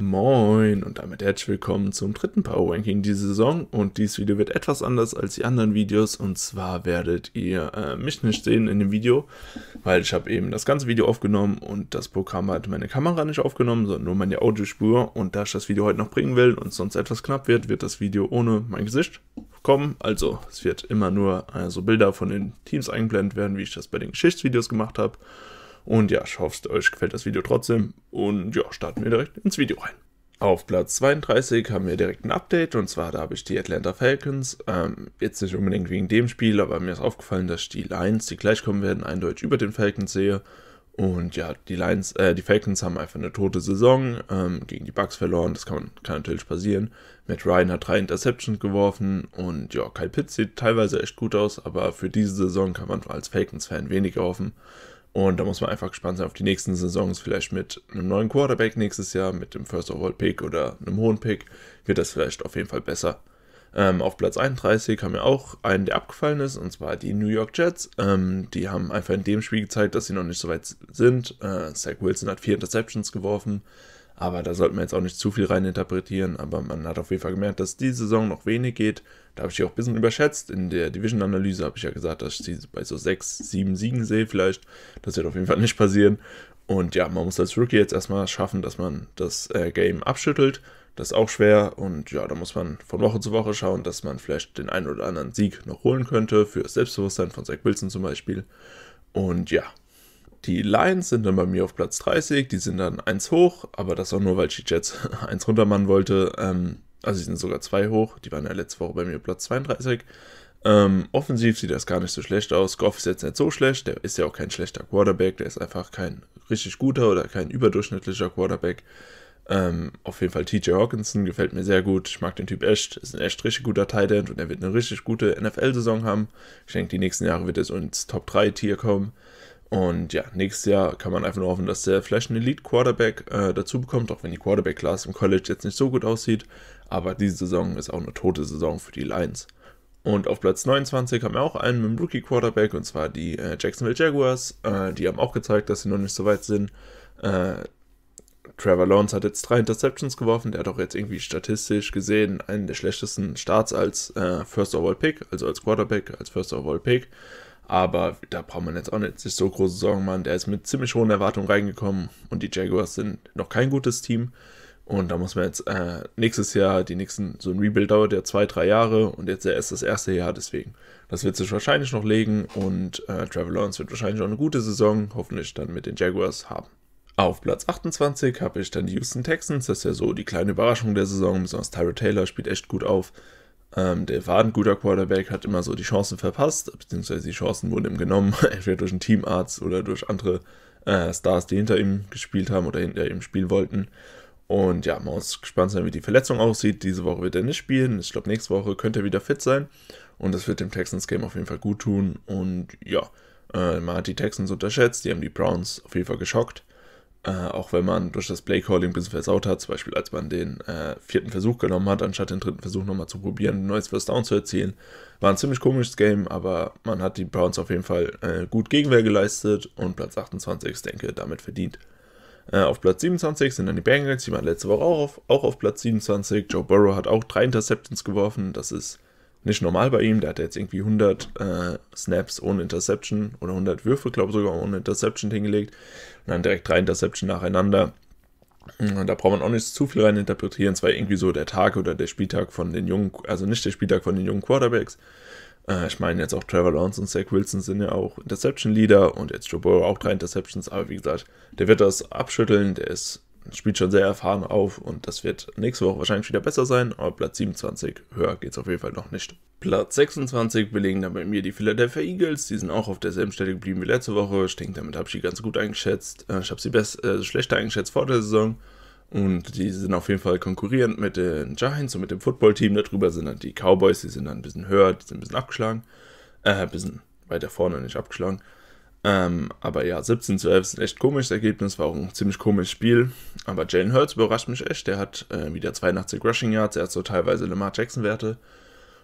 Moin und damit herzlich willkommen zum dritten Power Ranking dieser Saison und dieses Video wird etwas anders als die anderen Videos und zwar werdet ihr äh, mich nicht sehen in dem Video, weil ich habe eben das ganze Video aufgenommen und das Programm hat meine Kamera nicht aufgenommen, sondern nur meine Audiospur und da ich das Video heute noch bringen will und sonst etwas knapp wird, wird das Video ohne mein Gesicht kommen, also es wird immer nur äh, so Bilder von den Teams eingeblendet werden, wie ich das bei den Geschichtsvideos gemacht habe und ja, ich hoffe, euch gefällt das Video trotzdem. Und ja, starten wir direkt ins Video rein. Auf Platz 32 haben wir direkt ein Update und zwar da habe ich die Atlanta Falcons. Ähm, jetzt nicht unbedingt wegen dem Spiel, aber mir ist aufgefallen, dass ich die Lions, die gleich kommen werden, eindeutig über den Falcons sehe. Und ja, die, Lions, äh, die Falcons haben einfach eine tote Saison ähm, gegen die Bucks verloren. Das kann, kann, natürlich passieren. Matt Ryan hat drei Interceptions geworfen und ja, Kyle Pitts sieht teilweise echt gut aus, aber für diese Saison kann man als Falcons-Fan wenig hoffen. Und da muss man einfach gespannt sein auf die nächsten Saisons, vielleicht mit einem neuen Quarterback nächstes Jahr, mit dem First Overall Pick oder einem hohen Pick, wird das vielleicht auf jeden Fall besser. Ähm, auf Platz 31 haben wir auch einen, der abgefallen ist, und zwar die New York Jets. Ähm, die haben einfach in dem Spiel gezeigt, dass sie noch nicht so weit sind. Äh, Zach Wilson hat vier Interceptions geworfen. Aber da sollten wir jetzt auch nicht zu viel reininterpretieren. Aber man hat auf jeden Fall gemerkt, dass die Saison noch wenig geht. Da habe ich auch ein bisschen überschätzt. In der Division-Analyse habe ich ja gesagt, dass ich sie bei so sechs, sieben Siegen sehe vielleicht. Das wird auf jeden Fall nicht passieren. Und ja, man muss als Rookie jetzt erstmal schaffen, dass man das äh, Game abschüttelt. Das ist auch schwer und ja, da muss man von Woche zu Woche schauen, dass man vielleicht den einen oder anderen Sieg noch holen könnte, für das Selbstbewusstsein von Zach Wilson zum Beispiel. Und ja, die Lions sind dann bei mir auf Platz 30, die sind dann 1 hoch, aber das auch nur, weil ich die Jets 1 runtermachen wollte. Ähm, also, sie sind sogar 2 hoch, die waren ja letzte Woche bei mir Platz 32. Ähm, offensiv sieht das gar nicht so schlecht aus. Goff ist jetzt nicht so schlecht, der ist ja auch kein schlechter Quarterback, der ist einfach kein richtig guter oder kein überdurchschnittlicher Quarterback. Ähm, auf jeden Fall TJ Hawkinson gefällt mir sehr gut. Ich mag den Typ echt. Ist ein echt richtig guter Tight End und er wird eine richtig gute NFL-Saison haben. Ich denke, die nächsten Jahre wird er so ins Top 3-Tier kommen. Und ja, nächstes Jahr kann man einfach nur hoffen, dass der vielleicht einen Elite-Quarterback äh, dazu bekommt, auch wenn die Quarterback-Class im College jetzt nicht so gut aussieht. Aber diese Saison ist auch eine tote Saison für die Lions. Und auf Platz 29 haben wir auch einen mit dem Rookie-Quarterback, und zwar die äh, Jacksonville Jaguars. Äh, die haben auch gezeigt, dass sie noch nicht so weit sind. Äh, Trevor Lawrence hat jetzt drei Interceptions geworfen. Der hat auch jetzt irgendwie statistisch gesehen einen der schlechtesten Starts als äh, First-Overall-Pick, also als Quarterback, als First-Overall-Pick. Aber da braucht man jetzt auch nicht sich so große Sorgen machen. Der ist mit ziemlich hohen Erwartungen reingekommen und die Jaguars sind noch kein gutes Team. Und da muss man jetzt äh, nächstes Jahr, die nächsten, so ein Rebuild dauert ja zwei, drei Jahre und jetzt erst das erste Jahr, deswegen. Das wird sich wahrscheinlich noch legen und äh, Trevor Lawrence wird wahrscheinlich auch eine gute Saison, hoffentlich dann mit den Jaguars haben. Auf Platz 28 habe ich dann die Houston Texans, das ist ja so die kleine Überraschung der Saison, besonders Tyra Taylor spielt echt gut auf. Ähm, der war ein guter Quarterback, hat immer so die Chancen verpasst, beziehungsweise die Chancen wurden ihm genommen, entweder durch einen Teamarzt oder durch andere äh, Stars, die hinter ihm gespielt haben oder hinter ihm spielen wollten. Und ja, man muss gespannt sein, wie die Verletzung aussieht. Diese Woche wird er nicht spielen. Ich glaube, nächste Woche könnte er wieder fit sein. Und das wird dem Texans-Game auf jeden Fall gut tun. Und ja, äh, man hat die Texans unterschätzt. Die haben die Browns auf jeden Fall geschockt. Äh, auch wenn man durch das Playcalling ein bisschen versaut hat, zum Beispiel als man den äh, vierten Versuch genommen hat, anstatt den dritten Versuch nochmal zu probieren, ein neues First Down zu erzielen. War ein ziemlich komisches Game, aber man hat die Browns auf jeden Fall äh, gut Gegenwehr geleistet und Platz 28 ich denke damit verdient. Äh, auf Platz 27 sind dann die Bengals, die waren letzte Woche auch auf, auch auf Platz 27. Joe Burrow hat auch drei Interceptions geworfen, das ist nicht normal bei ihm. Der hatte jetzt irgendwie 100 äh, Snaps ohne Interception oder 100 Würfe, glaube ich sogar, ohne Interception hingelegt. Und dann direkt drei Interception nacheinander. Und da braucht man auch nicht zu viel rein interpretieren. Es war irgendwie so der Tag oder der Spieltag von den jungen, also nicht der Spieltag von den jungen Quarterbacks. Äh, ich meine jetzt auch Trevor Lawrence und Zach Wilson sind ja auch Interception-Leader und jetzt Joe Burrow auch drei Interceptions. Aber wie gesagt, der wird das abschütteln. Der ist spielt schon sehr erfahren auf und das wird nächste Woche wahrscheinlich wieder besser sein, aber Platz 27 höher geht es auf jeden Fall noch nicht. Platz 26 belegen dann bei mir die Philadelphia Eagles, die sind auch auf derselben Stelle geblieben wie letzte Woche. Ich denke, damit habe ich die ganz gut eingeschätzt. Äh, ich habe sie best, äh, schlechter eingeschätzt vor der Saison. Und die sind auf jeden Fall konkurrierend mit den Giants und mit dem Footballteam. Darüber sind dann die Cowboys, die sind dann ein bisschen höher, die sind ein bisschen abgeschlagen. Äh, ein bisschen weiter vorne, nicht abgeschlagen. Ähm, aber ja, 17-12 ist ein echt komisches Ergebnis, war auch ein ziemlich komisches Spiel. Aber Jalen Hurts überrascht mich echt. Der hat äh, wieder 82 Rushing Yards, er hat so teilweise Lamar Jackson-Werte.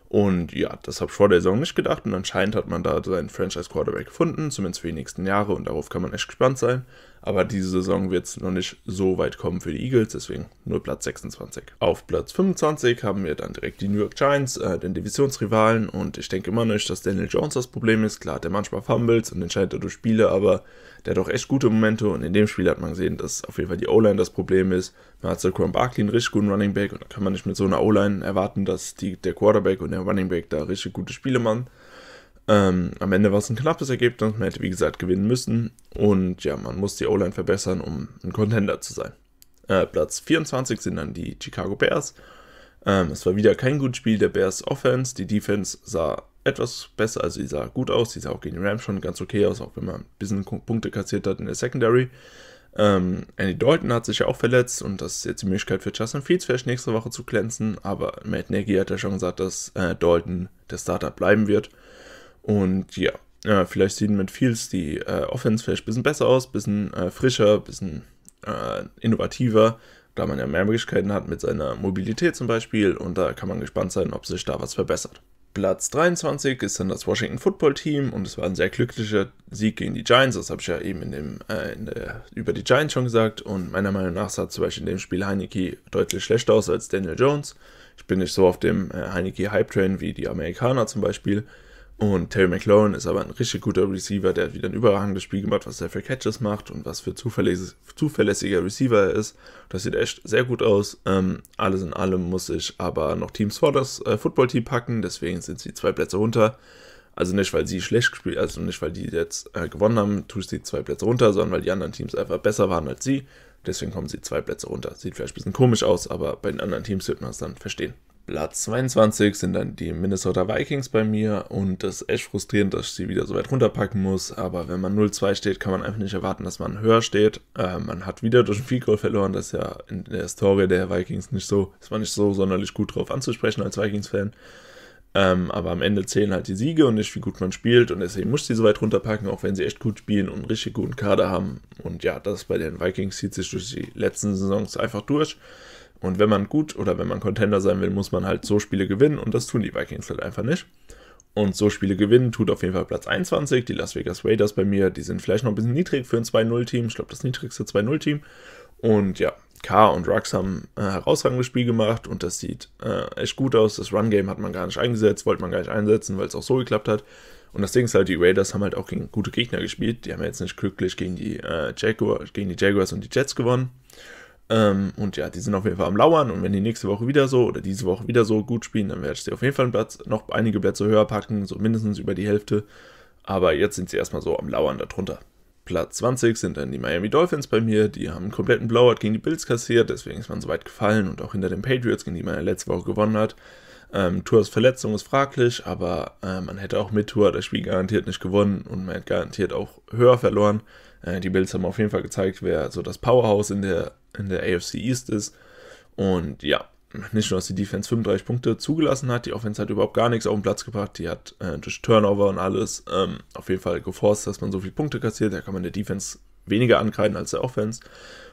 Und ja, das habe ich vor der Saison nicht gedacht. Und anscheinend hat man da seinen Franchise-Quarterback gefunden, zumindest für die nächsten Jahre. Und darauf kann man echt gespannt sein. Aber diese Saison wird es noch nicht so weit kommen für die Eagles, deswegen nur Platz 26. Auf Platz 25 haben wir dann direkt die New York Giants, äh, den Divisionsrivalen. Und ich denke immer nicht, dass Daniel Jones das Problem ist. Klar, der manchmal Fumbles und entscheidet dadurch Spiele, aber der hat auch echt gute Momente. Und in dem Spiel hat man gesehen, dass auf jeden Fall die O-Line das Problem ist. Man hat Saquon Barkley einen richtig guten Running Back und da kann man nicht mit so einer O-Line erwarten, dass die, der Quarterback und der Running Back da richtig gute Spiele machen. Ähm, am Ende war es ein knappes Ergebnis, man hätte wie gesagt gewinnen müssen und ja, man muss die O-Line verbessern, um ein Contender zu sein. Äh, Platz 24 sind dann die Chicago Bears. Ähm, es war wieder kein gutes Spiel der Bears Offense. Die Defense sah etwas besser, also die sah gut aus. Die sah auch gegen die Rams schon ganz okay aus, auch wenn man ein bisschen Punkte kassiert hat in der Secondary. Ähm, Andy Dalton hat sich ja auch verletzt und das ist jetzt die Möglichkeit für Justin Fields vielleicht nächste Woche zu glänzen. Aber Matt Nagy hat ja schon gesagt, dass äh, Dalton der Starter bleiben wird. Und ja, äh, vielleicht sieht mit Fields die äh, Offense vielleicht ein bisschen besser aus, ein bisschen äh, frischer, ein bisschen äh, innovativer, da man ja mehr Möglichkeiten hat mit seiner Mobilität zum Beispiel. Und da kann man gespannt sein, ob sich da was verbessert. Platz 23 ist dann das Washington Football Team und es war ein sehr glücklicher Sieg gegen die Giants. Das habe ich ja eben in dem, äh, in der, über die Giants schon gesagt. Und meiner Meinung nach sah zum Beispiel in dem Spiel Heineke deutlich schlechter aus als Daniel Jones. Ich bin nicht so auf dem äh, Heineke Hype Train wie die Amerikaner zum Beispiel. Und Terry McLaurin ist aber ein richtig guter Receiver, der hat wieder ein überragendes Spiel gemacht, was er für Catches macht und was für zuverlässig, zuverlässiger Receiver er ist. Das sieht echt sehr gut aus. Ähm, alles in allem muss ich aber noch Teams vor das äh, football packen, deswegen sind sie zwei Plätze runter. Also nicht, weil sie schlecht gespielt, also nicht, weil die jetzt äh, gewonnen haben, tue ich sie zwei Plätze runter, sondern weil die anderen Teams einfach besser waren als sie. Deswegen kommen sie zwei Plätze runter. Sieht vielleicht ein bisschen komisch aus, aber bei den anderen Teams wird man es dann verstehen. Platz 22 sind dann die Minnesota Vikings bei mir und das ist echt frustrierend, dass ich sie wieder so weit runterpacken muss. Aber wenn man 0-2 steht, kann man einfach nicht erwarten, dass man höher steht. Äh, man hat wieder durch ein Field Goal verloren, das ist ja in der Historie der Vikings nicht so, es war nicht so sonderlich gut drauf anzusprechen als Vikings-Fan. Ähm, aber am Ende zählen halt die Siege und nicht, wie gut man spielt. Und deswegen muss ich sie so weit runterpacken, auch wenn sie echt gut spielen und einen richtig guten Kader haben. Und ja, das bei den Vikings zieht sich durch die letzten Saisons einfach durch. Und wenn man gut oder wenn man Contender sein will, muss man halt so Spiele gewinnen und das tun die Vikings halt einfach nicht. Und so Spiele gewinnen tut auf jeden Fall Platz 21, die Las Vegas Raiders bei mir, die sind vielleicht noch ein bisschen niedrig für ein 2-0-Team, ich glaube das niedrigste 2-0-Team. Und ja, K und Rux haben ein herausragendes Spiel gemacht und das sieht äh, echt gut aus. Das Run-Game hat man gar nicht eingesetzt, wollte man gar nicht einsetzen, weil es auch so geklappt hat. Und das Ding ist halt, die Raiders haben halt auch gegen gute Gegner gespielt. Die haben jetzt nicht glücklich gegen die, äh, Jaguar, gegen die Jaguars und die Jets gewonnen. Ähm, und ja, die sind auf jeden Fall am Lauern und wenn die nächste Woche wieder so oder diese Woche wieder so gut spielen, dann werde ich sie auf jeden Fall Platz, noch einige Plätze höher packen, so mindestens über die Hälfte. Aber jetzt sind sie erstmal so am Lauern darunter. Platz 20 sind dann die Miami Dolphins bei mir. Die haben einen kompletten Blowout gegen die Bills kassiert, deswegen ist man so weit gefallen und auch hinter den Patriots, gegen die man letzte Woche gewonnen hat. Ähm, Tours Verletzung ist fraglich, aber äh, man hätte auch mit Tour das Spiel garantiert nicht gewonnen und man hätte garantiert auch höher verloren. Äh, die Bills haben auf jeden Fall gezeigt, wer so das Powerhouse in der, in der AFC East ist. Und ja, nicht nur, dass die Defense 35 Punkte zugelassen hat, die Offense hat überhaupt gar nichts auf den Platz gebracht. Die hat äh, durch Turnover und alles ähm, auf jeden Fall geforst, dass man so viele Punkte kassiert. Da kann man der Defense weniger ankreiden als der Offense.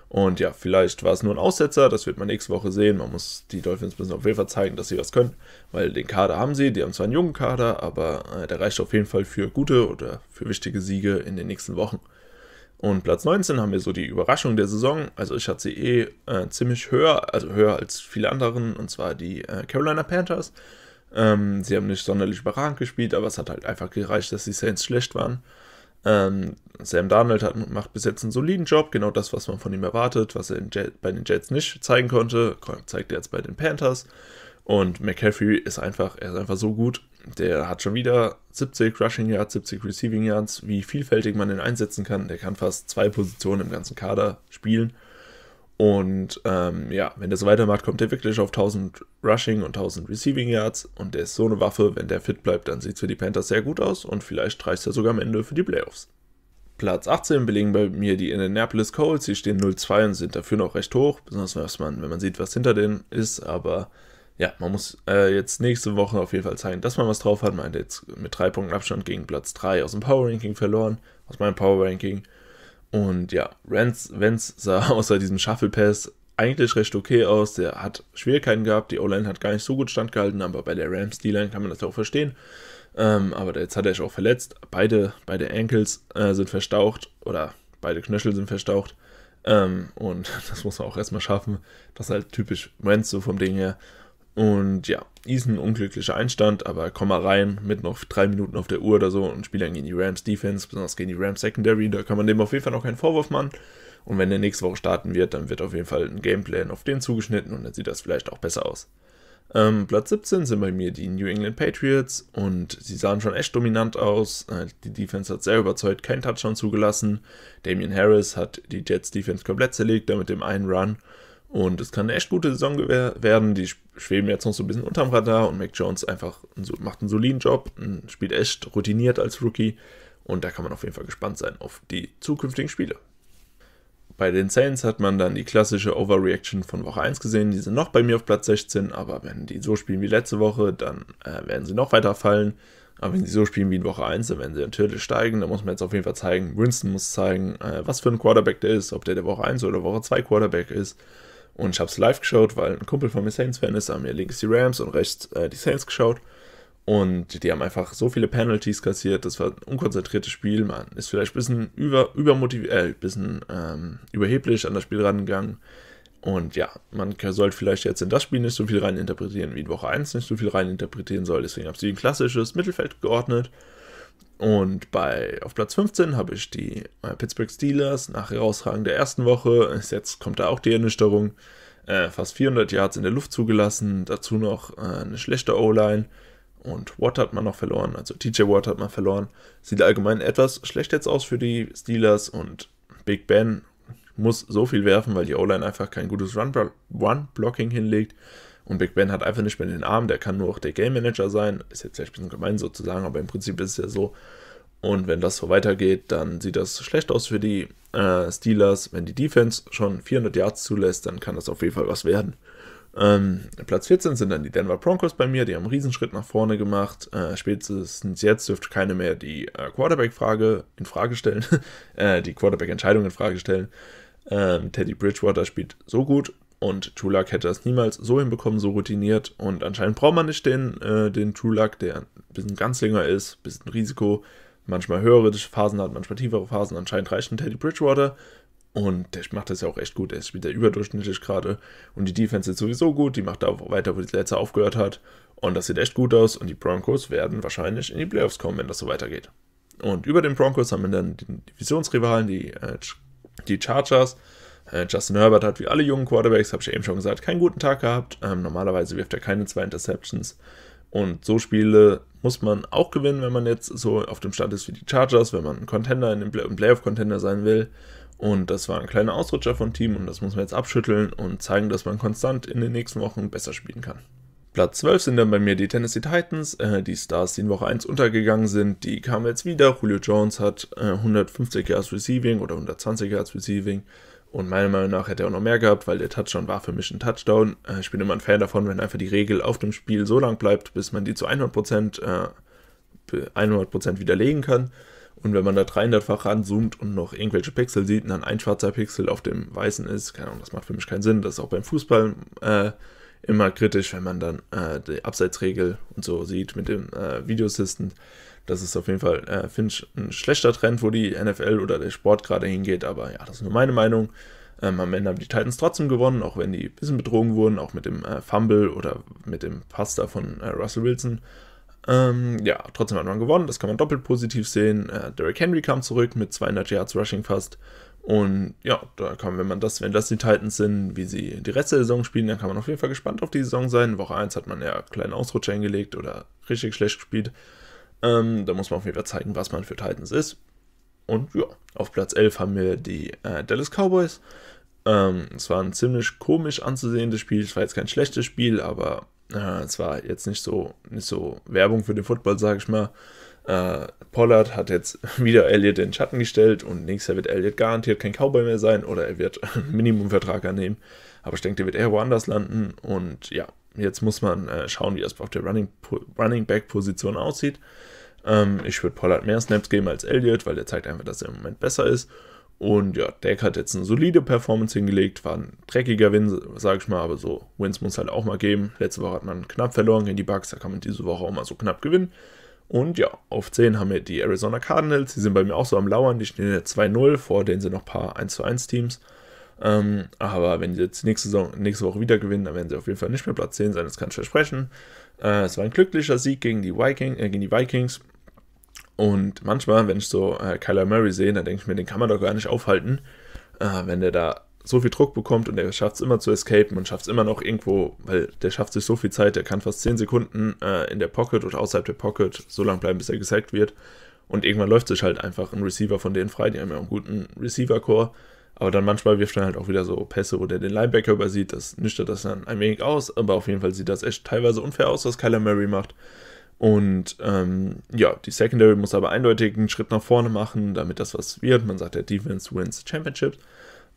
Und ja, vielleicht war es nur ein Aussetzer, das wird man nächste Woche sehen. Man muss die Dolphins müssen auf jeden Fall zeigen, dass sie was können, weil den Kader haben sie. Die haben zwar einen jungen Kader, aber äh, der reicht auf jeden Fall für gute oder für wichtige Siege in den nächsten Wochen. Und Platz 19 haben wir so die Überraschung der Saison. Also ich hatte sie eh äh, ziemlich höher, also höher als viele anderen, und zwar die äh, Carolina Panthers. Ähm, sie haben nicht sonderlich überragend gespielt, aber es hat halt einfach gereicht, dass die Saints schlecht waren. Ähm, Sam Darnold hat, macht bis jetzt einen soliden Job, genau das, was man von ihm erwartet, was er bei den Jets nicht zeigen konnte, zeigt er jetzt bei den Panthers. Und McCaffrey ist einfach, er ist einfach so gut, der hat schon wieder 70 Rushing Yards, 70 Receiving Yards, wie vielfältig man den einsetzen kann. Der kann fast zwei Positionen im ganzen Kader spielen. Und ähm, ja, wenn der so weitermacht, kommt er wirklich auf 1000 Rushing und 1000 Receiving Yards. Und der ist so eine Waffe, wenn der fit bleibt, dann sieht es für die Panthers sehr gut aus. Und vielleicht reicht er sogar am Ende für die Playoffs. Platz 18 belegen bei mir die Indianapolis Colts. Sie stehen 0-2 und sind dafür noch recht hoch, besonders wenn man, wenn man sieht, was hinter denen ist. Aber ja, man muss äh, jetzt nächste Woche auf jeden Fall zeigen, dass man was drauf hat. Man hat jetzt mit drei Punkten Abstand gegen Platz 3 aus dem Power Ranking verloren, aus meinem Power Ranking. Und ja, Renz sah außer diesem Shuffle Pass eigentlich recht okay aus. Der hat Schwierigkeiten gehabt. Die O-Line hat gar nicht so gut standgehalten, aber bei der Rams D-Line kann man das ja auch verstehen. Ähm, aber jetzt hat er sich auch verletzt. Beide, beide Ankles äh, sind verstaucht oder beide Knöchel sind verstaucht. Ähm, und das muss man auch erstmal schaffen. Das ist halt typisch Renz so vom Ding her. Und ja, ist ein unglücklicher Einstand, aber komm mal rein mit noch drei Minuten auf der Uhr oder so und spiele dann gegen die Rams Defense, besonders gegen die Rams Secondary. Da kann man dem auf jeden Fall noch keinen Vorwurf machen. Und wenn der nächste Woche starten wird, dann wird auf jeden Fall ein Gameplan auf den zugeschnitten und dann sieht das vielleicht auch besser aus. Ähm, Platz 17 sind bei mir die New England Patriots und sie sahen schon echt dominant aus. Äh, die Defense hat sehr überzeugt, keinen Touchdown zugelassen. Damian Harris hat die Jets Defense komplett zerlegt, da mit dem einen Run. Und es kann eine echt gute Saison werden. Die schweben jetzt noch so ein bisschen unterm Radar und Mac Jones einfach macht einen soliden Job, spielt echt routiniert als Rookie und da kann man auf jeden Fall gespannt sein auf die zukünftigen Spiele. Bei den Saints hat man dann die klassische Overreaction von Woche 1 gesehen. Die sind noch bei mir auf Platz 16, aber wenn die so spielen wie letzte Woche, dann äh, werden sie noch weiter fallen. Aber wenn sie so spielen wie in Woche 1, dann werden sie natürlich steigen. Da muss man jetzt auf jeden Fall zeigen, Winston muss zeigen, äh, was für ein Quarterback der ist, ob der der Woche 1 oder Woche 2 Quarterback ist. Und ich habe es live geschaut, weil ein Kumpel von mir Saints-Fan ist, haben mir links die Rams und rechts äh, die Saints geschaut. Und die haben einfach so viele Penalties kassiert, das war ein unkonzentriertes Spiel. Man ist vielleicht ein bisschen, über, übermotiv äh, bisschen ähm, überheblich an das Spiel rangegangen. Und ja, man sollte vielleicht jetzt in das Spiel nicht so viel reininterpretieren, wie in Woche 1 nicht so viel reininterpretieren soll. Deswegen habe ich sie ein klassisches Mittelfeld geordnet. Und bei, auf Platz 15 habe ich die äh, Pittsburgh Steelers nach Herausragen der ersten Woche. Jetzt kommt da auch die Ernüchterung. Äh, fast 400 Yards in der Luft zugelassen. Dazu noch äh, eine schlechte O-Line. Und Watt hat man noch verloren. Also TJ Watt hat man verloren. Sieht allgemein etwas schlecht jetzt aus für die Steelers. Und Big Ben muss so viel werfen, weil die O-Line einfach kein gutes Run-Blocking hinlegt. Und Big Ben hat einfach nicht mehr den Arm, der kann nur auch der Game Manager sein. Ist jetzt vielleicht ein bisschen gemein sozusagen, aber im Prinzip ist es ja so. Und wenn das so weitergeht, dann sieht das schlecht aus für die äh, Steelers. Wenn die Defense schon 400 Yards zulässt, dann kann das auf jeden Fall was werden. Ähm, Platz 14 sind dann die Denver Broncos bei mir, die haben einen Riesenschritt nach vorne gemacht. Äh, spätestens jetzt dürfte keine mehr die äh, Quarterback-Frage in Frage stellen, äh, die Quarterback-Entscheidung in Frage stellen. Ähm, Teddy Bridgewater spielt so gut, und Tulak hätte das niemals so hinbekommen, so routiniert. Und anscheinend braucht man nicht den, äh, den Tulak, der ein bisschen ganz länger ist, ein bisschen Risiko, manchmal höhere Phasen hat, manchmal tiefere Phasen. Anscheinend reicht ein Teddy Bridgewater. Und der macht das ja auch echt gut. Er spielt ja überdurchschnittlich gerade. Und die Defense ist sowieso gut. Die macht da auch weiter, wo die letzte aufgehört hat. Und das sieht echt gut aus. Und die Broncos werden wahrscheinlich in die Playoffs kommen, wenn das so weitergeht. Und über den Broncos haben wir dann die Divisionsrivalen, die, äh, die Chargers. Äh, Justin Herbert hat wie alle jungen Quarterbacks, habe ich eben schon gesagt, keinen guten Tag gehabt. Ähm, normalerweise wirft er keine zwei Interceptions. Und so Spiele muss man auch gewinnen, wenn man jetzt so auf dem Stand ist wie die Chargers, wenn man ein Contender, ein Play Playoff-Contender sein will. Und das war ein kleiner Ausrutscher von Team und das muss man jetzt abschütteln und zeigen, dass man konstant in den nächsten Wochen besser spielen kann. Platz 12 sind dann bei mir die Tennessee Titans, äh, die Stars, die in Woche 1 untergegangen sind, die kamen jetzt wieder. Julio Jones hat äh, 150 Yards Receiving oder 120 Yards Receiving und meiner Meinung nach hätte er auch noch mehr gehabt, weil der Touchdown war für mich ein Touchdown. Äh, ich bin immer ein Fan davon, wenn einfach die Regel auf dem Spiel so lang bleibt, bis man die zu 100%, äh, 100 widerlegen kann. Und wenn man da 300-fach ranzoomt und noch irgendwelche Pixel sieht und dann ein schwarzer Pixel auf dem weißen ist, keine Ahnung, das macht für mich keinen Sinn. Das ist auch beim Fußball äh, immer kritisch, wenn man dann äh, die Abseitsregel und so sieht mit dem äh, Videoassistent. Das ist auf jeden Fall, äh, finde ich, ein schlechter Trend, wo die NFL oder der Sport gerade hingeht. Aber ja, das ist nur meine Meinung. Ähm, am Ende haben die Titans trotzdem gewonnen, auch wenn die ein bisschen betrogen wurden, auch mit dem äh, Fumble oder mit dem Pasta von äh, Russell Wilson. Ähm, ja, trotzdem hat man gewonnen, das kann man doppelt positiv sehen. Äh, Derrick Henry kam zurück mit 200 Yards Rushing fast. Und ja, da kann, wenn man das, wenn das die Titans sind, wie sie die Rest der Saison spielen, dann kann man auf jeden Fall gespannt auf die Saison sein. Woche 1 hat man ja einen kleinen Ausrutsch eingelegt oder richtig schlecht gespielt. Ähm, da muss man auf jeden Fall zeigen, was man für Titans ist. Und ja, auf Platz 11 haben wir die äh, Dallas Cowboys. Ähm, es war ein ziemlich komisch anzusehendes Spiel. Es war jetzt kein schlechtes Spiel, aber äh, es war jetzt nicht so, nicht so Werbung für den Football, sage ich mal. Äh, Pollard hat jetzt wieder Elliott in den Schatten gestellt und nächstes Jahr wird Elliott garantiert kein Cowboy mehr sein oder er wird einen Minimumvertrag annehmen. Aber ich denke, der wird eher woanders landen und ja, Jetzt muss man äh, schauen, wie das auf der Running, Running Back-Position aussieht. Ähm, ich würde Pollard mehr Snaps geben als Elliott, weil der zeigt einfach, dass er im Moment besser ist. Und ja, Deck hat jetzt eine solide Performance hingelegt, war ein dreckiger Win, sag ich mal, aber so Wins muss halt auch mal geben. Letzte Woche hat man knapp verloren gegen die Bucks, da kann man diese Woche auch mal so knapp gewinnen. Und ja, auf 10 haben wir die Arizona Cardinals, die sind bei mir auch so am Lauern, die stehen jetzt 2-0, vor denen sind noch ein paar 1-1-Teams. Ähm, aber wenn sie jetzt nächste, Saison, nächste, Woche wieder gewinnen, dann werden sie auf jeden Fall nicht mehr Platz 10 sein, das kann ich versprechen. Äh, es war ein glücklicher Sieg gegen die, Viking, äh, gegen die Vikings. Und manchmal, wenn ich so äh, Kyler Murray sehe, dann denke ich mir, den kann man doch gar nicht aufhalten, äh, wenn der da so viel Druck bekommt und der schafft es immer zu escapen und schafft es immer noch irgendwo, weil der schafft sich so viel Zeit, der kann fast 10 Sekunden äh, in der Pocket oder außerhalb der Pocket so lange bleiben, bis er gesackt wird. Und irgendwann läuft sich halt einfach ein Receiver von denen frei, die haben ja einen guten Receiver-Core aber dann manchmal wirft er halt auch wieder so Pässe, wo der den Linebacker übersieht. Das nüchtert das dann ein wenig aus, aber auf jeden Fall sieht das echt teilweise unfair aus, was Kyler Murray macht. Und ähm, ja, die Secondary muss aber eindeutig einen Schritt nach vorne machen, damit das was wird. Man sagt, der Defense wins Championships.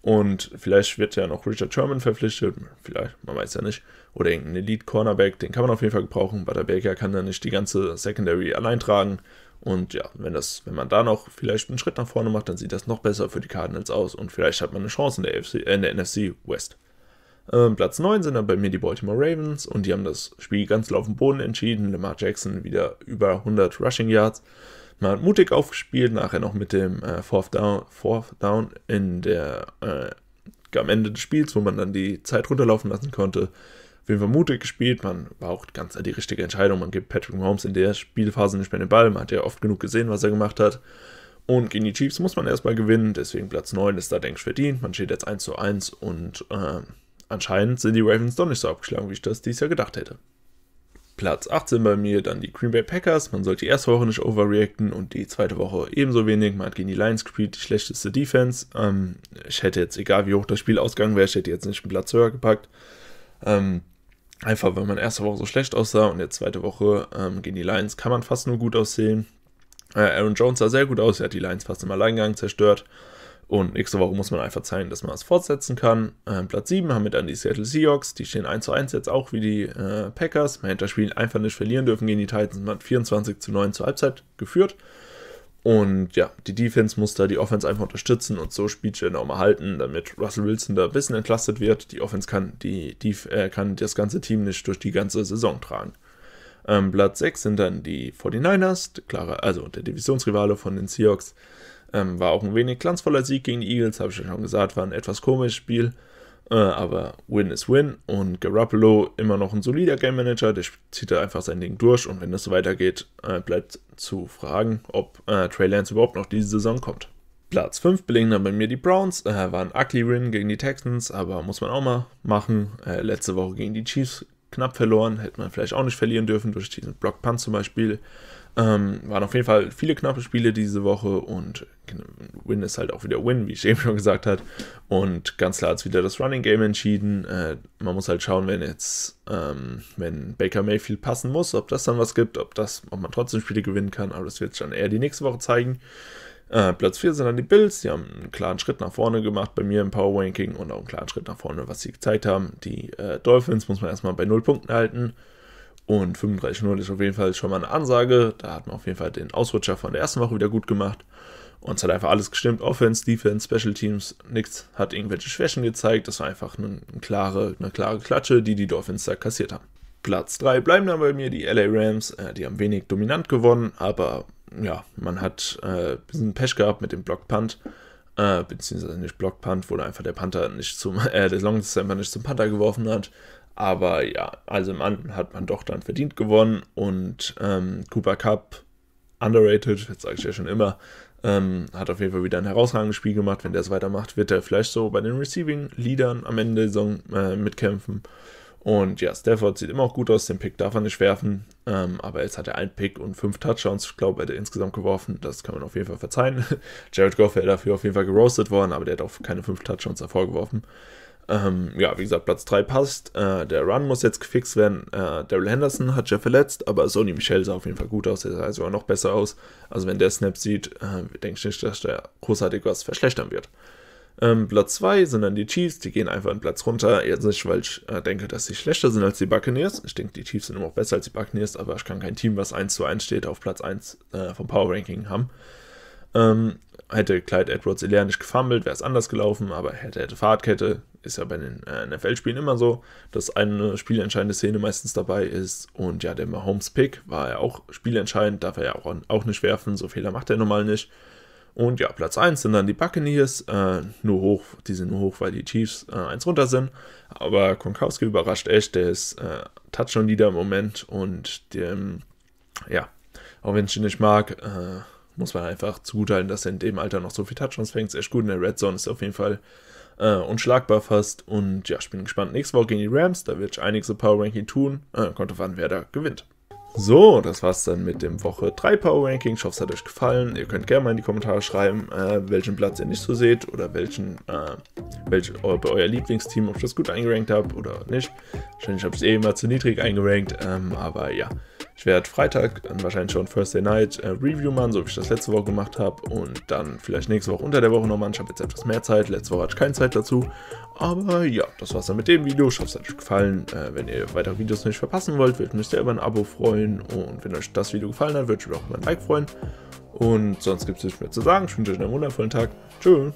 Und vielleicht wird ja noch Richard Sherman verpflichtet, vielleicht, man weiß ja nicht. Oder irgendein Elite-Cornerback, den kann man auf jeden Fall gebrauchen. Butter Baker kann dann nicht die ganze Secondary allein tragen. Und ja, wenn, das, wenn man da noch vielleicht einen Schritt nach vorne macht, dann sieht das noch besser für die Cardinals aus und vielleicht hat man eine Chance in der, AFC, äh, in der NFC West. Ähm, Platz 9 sind dann bei mir die Baltimore Ravens und die haben das Spiel ganz auf dem Boden entschieden. Lamar Jackson wieder über 100 Rushing Yards. Man hat mutig aufgespielt, nachher noch mit dem äh, Fourth, Down, Fourth Down in der, äh, am Ende des Spiels, wo man dann die Zeit runterlaufen lassen konnte. Auf jeden Fall mutig gespielt. Man war auch ganz die richtige Entscheidung. Man gibt Patrick Mahomes in der Spielphase nicht mehr den Ball. Man hat ja oft genug gesehen, was er gemacht hat. Und gegen die Chiefs muss man erstmal gewinnen. Deswegen Platz 9 ist da, denke ich, verdient. Man steht jetzt 1 zu 1 und äh, anscheinend sind die Ravens doch nicht so abgeschlagen, wie ich das dieses Jahr gedacht hätte. Platz 18 bei mir dann die Green Bay Packers. Man sollte die erste Woche nicht overreacten und die zweite Woche ebenso wenig. Man hat gegen die Lions gespielt, die schlechteste Defense. Ähm, ich hätte jetzt, egal wie hoch das Spiel ausgegangen wäre, ich hätte jetzt nicht einen Platz höher gepackt. Ähm, Einfach, weil man erste Woche so schlecht aussah und jetzt zweite Woche ähm, gegen die Lions kann man fast nur gut aussehen. Äh, Aaron Jones sah sehr gut aus, er hat die Lions fast im Alleingang zerstört. Und nächste Woche muss man einfach zeigen, dass man es das fortsetzen kann. Ähm, Platz 7 haben wir dann die Seattle Seahawks. Die stehen 1 zu 1 jetzt auch wie die äh, Packers. Man hätte das Spiel einfach nicht verlieren dürfen gegen die Titans. Man hat 24 zu 9 zur Halbzeit geführt. Und ja, die Defense muss da die Offense einfach unterstützen und so Spielstellen auch mal halten, damit Russell Wilson da ein bisschen entlastet wird. Die Offense kann, die, die, äh, kann das ganze Team nicht durch die ganze Saison tragen. Ähm, Platz 6 sind dann die 49ers, klare, also der Divisionsrivale von den Seahawks. Ähm, war auch ein wenig glanzvoller Sieg gegen die Eagles, habe ich ja schon gesagt, war ein etwas komisches Spiel. Äh, aber Win ist Win und Garoppolo immer noch ein solider Game Manager, der zieht da einfach sein Ding durch und wenn das so weitergeht, äh, bleibt zu fragen, ob äh, Trey Lance überhaupt noch diese Saison kommt. Platz 5 belegen dann bei mir die Browns, äh, war ein ugly Win gegen die Texans, aber muss man auch mal machen. Äh, letzte Woche gegen die Chiefs knapp verloren, hätte man vielleicht auch nicht verlieren dürfen durch diesen Block Punt zum Beispiel. Ähm, waren auf jeden Fall viele knappe Spiele diese Woche und Win ist halt auch wieder Win, wie ich eben schon gesagt habe. Und ganz klar hat es wieder das Running Game entschieden. Äh, man muss halt schauen, wenn jetzt, ähm, wenn Baker Mayfield passen muss, ob das dann was gibt, ob das, ob man trotzdem Spiele gewinnen kann, aber das wird sich dann eher die nächste Woche zeigen. Äh, Platz 4 sind dann die Bills, die haben einen klaren Schritt nach vorne gemacht bei mir im Power Ranking und auch einen klaren Schritt nach vorne, was sie gezeigt haben. Die äh, Dolphins muss man erstmal bei 0 Punkten halten. Und 35-0 ist auf jeden Fall schon mal eine Ansage. Da hat man auf jeden Fall den Ausrutscher von der ersten Woche wieder gut gemacht. Und es hat einfach alles gestimmt. Offense, Defense, Special Teams, nichts hat irgendwelche Schwächen gezeigt. Das war einfach eine, eine, klare, eine klare Klatsche, die die Dolphins da kassiert haben. Platz 3 bleiben dann bei mir die LA Rams. Äh, die haben wenig dominant gewonnen, aber ja, man hat äh, ein bisschen Pech gehabt mit dem Blockpunt. Äh, beziehungsweise nicht Blockpunt, wo einfach der Panther nicht zum, äh, der Long Stamper nicht zum Panther geworfen hat. Aber ja, also im Anden hat man doch dann verdient gewonnen und ähm, Cooper Cup, underrated, jetzt sage ich ja schon immer, ähm, hat auf jeden Fall wieder ein herausragendes Spiel gemacht. Wenn der es weitermacht, wird er vielleicht so bei den Receiving-Leadern am Ende der Saison äh, mitkämpfen. Und ja, Stafford sieht immer auch gut aus, den Pick darf er nicht werfen, ähm, aber jetzt hat er einen Pick und fünf Touchdowns, ich glaube, er hat insgesamt geworfen, das kann man auf jeden Fall verzeihen. Jared Goff wäre dafür auf jeden Fall geroastet worden, aber der hat auch keine fünf Touchdowns davor geworfen. Ähm, ja, wie gesagt, Platz 3 passt. Äh, der Run muss jetzt gefixt werden. Äh, Daryl Henderson hat ja verletzt, aber Sony Michel sah auf jeden Fall gut aus. Er sah sogar noch besser aus. Also, wenn der Snap sieht, äh, denke ich nicht, dass der großartig was verschlechtern wird. Ähm, Platz 2 sind dann die Chiefs, die gehen einfach einen Platz runter. Jetzt nicht, weil ich äh, denke, dass sie schlechter sind als die Buccaneers. Ich denke, die Chiefs sind immer auch besser als die Buccaneers, aber ich kann kein Team, was 1 zu 1 steht, auf Platz 1 äh, vom Power Ranking haben. Ähm, hätte Clyde Edwards Elair nicht gefummelt, wäre es anders gelaufen, aber hätte, hätte Fahrtkette, ist ja bei den äh, NFL-Spielen immer so, dass eine spielentscheidende Szene meistens dabei ist. Und ja, der Mahomes-Pick war ja auch spielentscheidend, darf er ja auch, auch nicht werfen, so Fehler macht er normal nicht. Und ja, Platz 1 sind dann die Buccaneers, äh, nur hoch, die sind nur hoch, weil die Chiefs äh, eins runter sind. Aber Konkowski überrascht echt, der ist äh, Touchdown-Leader im Moment und dem, ja, auch wenn ich ihn nicht mag, äh, muss man einfach zugutehalten, dass er in dem Alter noch so viel Touchdowns fängt. Ist echt gut in der Red Zone, ist auf jeden Fall äh, unschlagbar fast. Und ja, ich bin gespannt. Nächste Woche gegen die Rams, da wird ich einiges im Power Ranking tun. Äh, kommt auf an, wer da gewinnt. So, das war's dann mit dem Woche 3 Power Ranking. Ich hoffe, es hat euch gefallen. Ihr könnt gerne mal in die Kommentare schreiben, äh, welchen Platz ihr nicht so seht oder welchen, äh, welch, eu, bei euer Lieblingsteam, ob ich das gut eingerankt habe oder nicht. Wahrscheinlich habe ich es eh immer zu niedrig eingerankt, ähm, aber ja. Ich werde Freitag dann wahrscheinlich schon Thursday Night äh, Review machen, so wie ich das letzte Woche gemacht habe. Und dann vielleicht nächste Woche unter der Woche nochmal. Ich habe jetzt etwas mehr Zeit. Letzte Woche hatte ich keine Zeit dazu. Aber ja, das war's dann mit dem Video. Ich hoffe, es hat euch gefallen. Äh, wenn ihr weitere Videos nicht verpassen wollt, würde mich sehr über ein Abo freuen. Und wenn euch das Video gefallen hat, würde ich mich auch über ein Like freuen. Und sonst gibt es nichts mehr zu sagen. Ich wünsche euch einen wundervollen Tag. Tschüss.